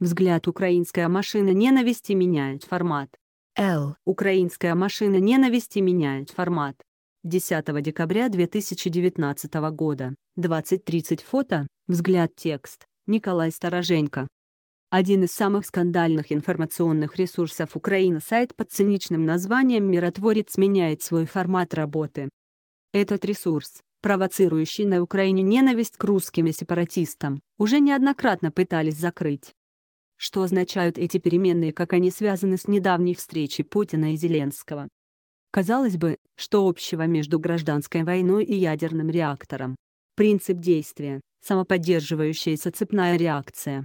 Взгляд «Украинская машина ненависти» меняет формат. Л. «Украинская машина ненависти» меняет формат. 10 декабря 2019 года, 20.30 фото, взгляд текст, Николай Стороженко. Один из самых скандальных информационных ресурсов Украины сайт под циничным названием «Миротворец» меняет свой формат работы. Этот ресурс, провоцирующий на Украине ненависть к русским и сепаратистам, уже неоднократно пытались закрыть что означают эти переменные, как они связаны с недавней встречей Путина и Зеленского. Казалось бы, что общего между гражданской войной и ядерным реактором? Принцип действия – самоподдерживающаяся цепная реакция.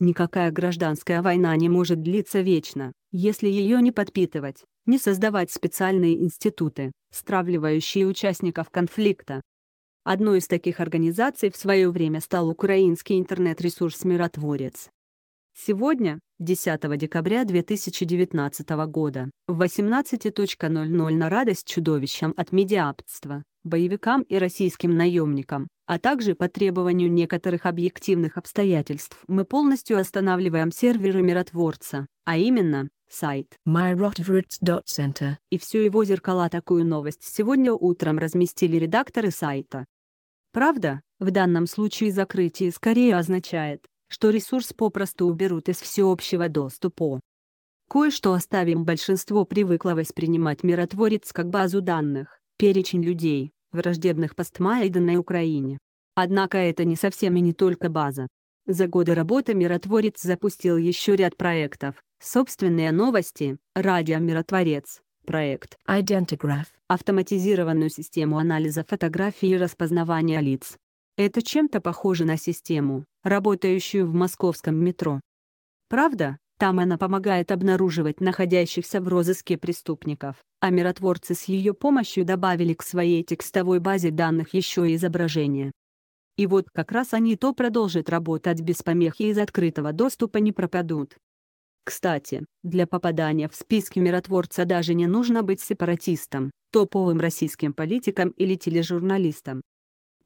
Никакая гражданская война не может длиться вечно, если ее не подпитывать, не создавать специальные институты, стравливающие участников конфликта. Одной из таких организаций в свое время стал украинский интернет-ресурс «Миротворец». Сегодня, 10 декабря 2019 года, в 18.00 на радость чудовищам от медиапства, боевикам и российским наемникам, а также по требованию некоторых объективных обстоятельств мы полностью останавливаем серверы миротворца, а именно, сайт myrotwords.center и все его зеркала такую новость сегодня утром разместили редакторы сайта. Правда, в данном случае закрытие скорее означает, что ресурс попросту уберут из всеобщего доступа. Кое-что оставим большинство привыкло воспринимать миротворец как базу данных, перечень людей, враждебных постмайданной Украине. Однако это не совсем и не только база. За годы работы миротворец запустил еще ряд проектов, собственные новости, радио «Миротворец», проект «Идентограф», автоматизированную систему анализа фотографий и распознавания лиц. Это чем-то похоже на систему, работающую в московском метро. Правда, там она помогает обнаруживать находящихся в розыске преступников, а миротворцы с ее помощью добавили к своей текстовой базе данных еще и изображения. И вот как раз они то продолжат работать без помех и из открытого доступа не пропадут. Кстати, для попадания в списки миротворца даже не нужно быть сепаратистом, топовым российским политиком или тележурналистом.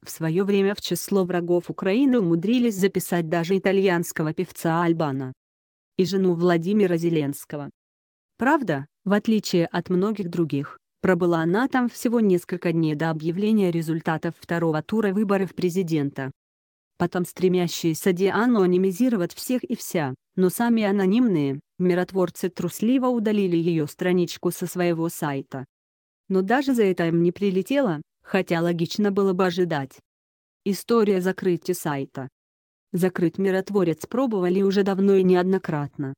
В свое время в число врагов Украины умудрились записать даже итальянского певца Альбана и жену Владимира Зеленского. Правда, в отличие от многих других, пробыла она там всего несколько дней до объявления результатов второго тура выборов президента. Потом стремящиеся деанонимизировать всех и вся, но сами анонимные, миротворцы трусливо удалили ее страничку со своего сайта. Но даже за это им не прилетело, хотя логично было бы ожидать. История закрытия сайта. Закрыть миротворец пробовали уже давно и неоднократно.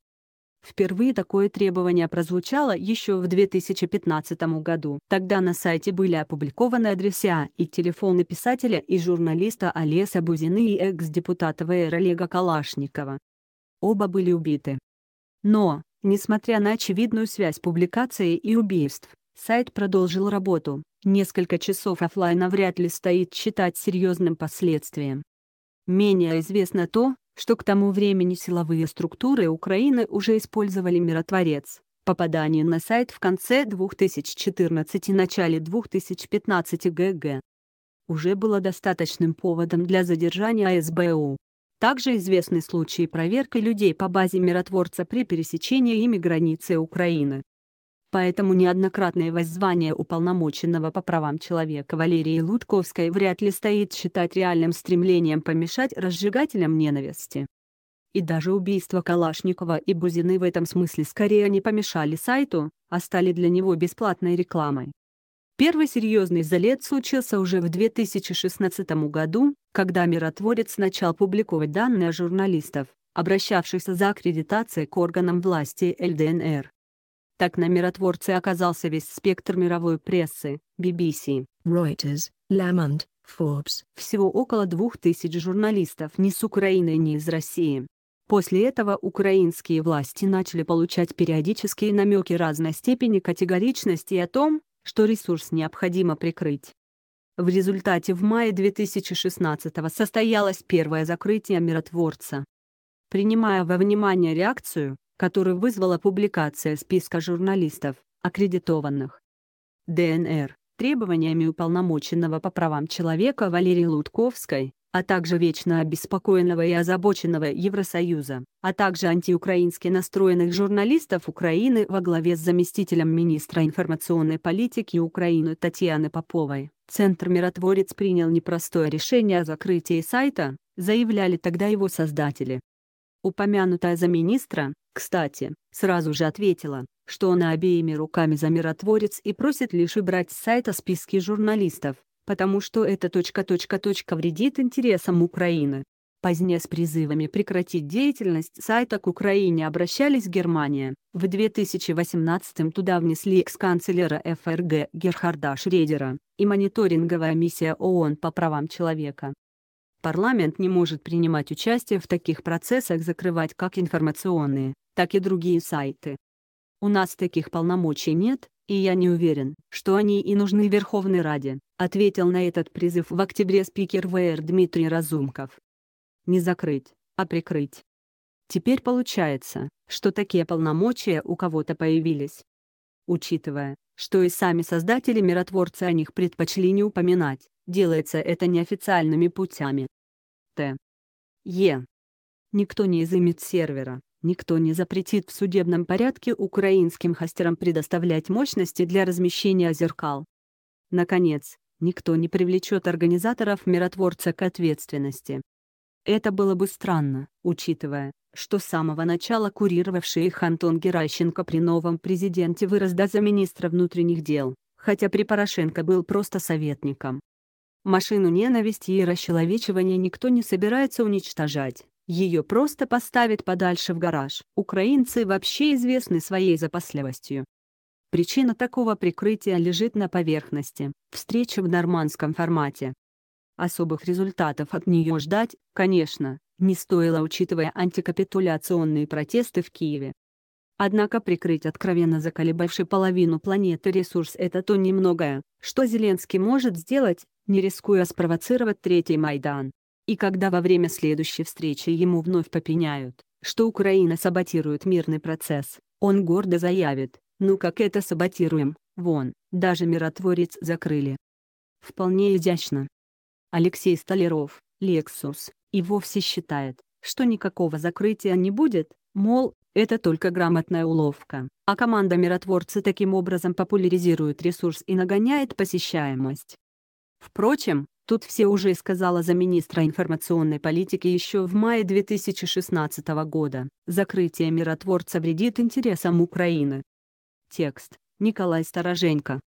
Впервые такое требование прозвучало еще в 2015 году. Тогда на сайте были опубликованы адреса и телефоны писателя и журналиста Олеса Бузины и экс-депутата ВР Олега Калашникова. Оба были убиты. Но, несмотря на очевидную связь публикации и убийств, Сайт продолжил работу. Несколько часов офлайна вряд ли стоит считать серьезным последствием. Менее известно то, что к тому времени силовые структуры Украины уже использовали миротворец. Попадание на сайт в конце 2014 и начале 2015 г.г. уже было достаточным поводом для задержания СБУ. Также известны случаи проверки людей по базе миротворца при пересечении ими границы Украины поэтому неоднократное воззвание уполномоченного по правам человека Валерии Лутковской вряд ли стоит считать реальным стремлением помешать разжигателям ненависти. И даже убийства Калашникова и Бузины в этом смысле скорее не помешали сайту, а стали для него бесплатной рекламой. Первый серьезный залет случился уже в 2016 году, когда миротворец начал публиковать данные журналистов, обращавшихся за аккредитацией к органам власти ЛДНР. Так на миротворце оказался весь спектр мировой прессы, BBC, Reuters, Le Monde, Forbes. Всего около двух тысяч журналистов ни с Украины, ни из России. После этого украинские власти начали получать периодические намеки разной степени категоричности о том, что ресурс необходимо прикрыть. В результате в мае 2016 состоялось первое закрытие миротворца. Принимая во внимание реакцию, который вызвала публикация списка журналистов, аккредитованных ДНР, требованиями уполномоченного по правам человека Валерии Лутковской, а также вечно обеспокоенного и озабоченного Евросоюза, а также антиукраински настроенных журналистов Украины во главе с заместителем министра информационной политики Украины Татьяны Поповой. Центр «Миротворец» принял непростое решение о закрытии сайта, заявляли тогда его создатели. Упомянутая за министра кстати, сразу же ответила, что она обеими руками за миротворец и просит лишь убрать с сайта списки журналистов, потому что это точка-точка-точка вредит интересам Украины. Позднее с призывами прекратить деятельность сайта к Украине обращались Германия. В 2018 туда внесли экс-канцлера ФРГ Герхарда Шредера и мониторинговая миссия ООН по правам человека. Парламент не может принимать участие в таких процессах, закрывать как информационные, так и другие сайты. У нас таких полномочий нет, и я не уверен, что они и нужны Верховной Раде, ответил на этот призыв в октябре спикер ВР Дмитрий Разумков. Не закрыть, а прикрыть. Теперь получается, что такие полномочия у кого-то появились. Учитывая, что и сами создатели-миротворцы о них предпочли не упоминать, делается это неофициальными путями. Т. Е. Никто не изымит сервера, Никто не запретит в судебном порядке украинским хастерам предоставлять мощности для размещения зеркал. Наконец, никто не привлечет организаторов миротворца к ответственности. Это было бы странно, учитывая, что с самого начала курировавший их Антон Геращенко при новом президенте вырос до замминистра внутренних дел, хотя при Порошенко был просто советником. Машину ненависти и расчеловечивания никто не собирается уничтожать. Ее просто поставят подальше в гараж. Украинцы вообще известны своей запасливостью. Причина такого прикрытия лежит на поверхности. Встреча в нормандском формате. Особых результатов от нее ждать, конечно, не стоило учитывая антикапитуляционные протесты в Киеве. Однако прикрыть откровенно заколебавший половину планеты ресурс – это то немногое, что Зеленский может сделать, не рискуя спровоцировать третий Майдан. И когда во время следующей встречи ему вновь попеняют, что Украина саботирует мирный процесс, он гордо заявит, ну как это саботируем, вон, даже миротворец закрыли. Вполне изящно. Алексей Столяров, Lexus, и вовсе считает, что никакого закрытия не будет, мол, это только грамотная уловка, а команда миротворцы таким образом популяризирует ресурс и нагоняет посещаемость. Впрочем, Тут все уже сказала за министра информационной политики еще в мае 2016 года. Закрытие миротворца вредит интересам Украины. Текст. Николай Стороженко.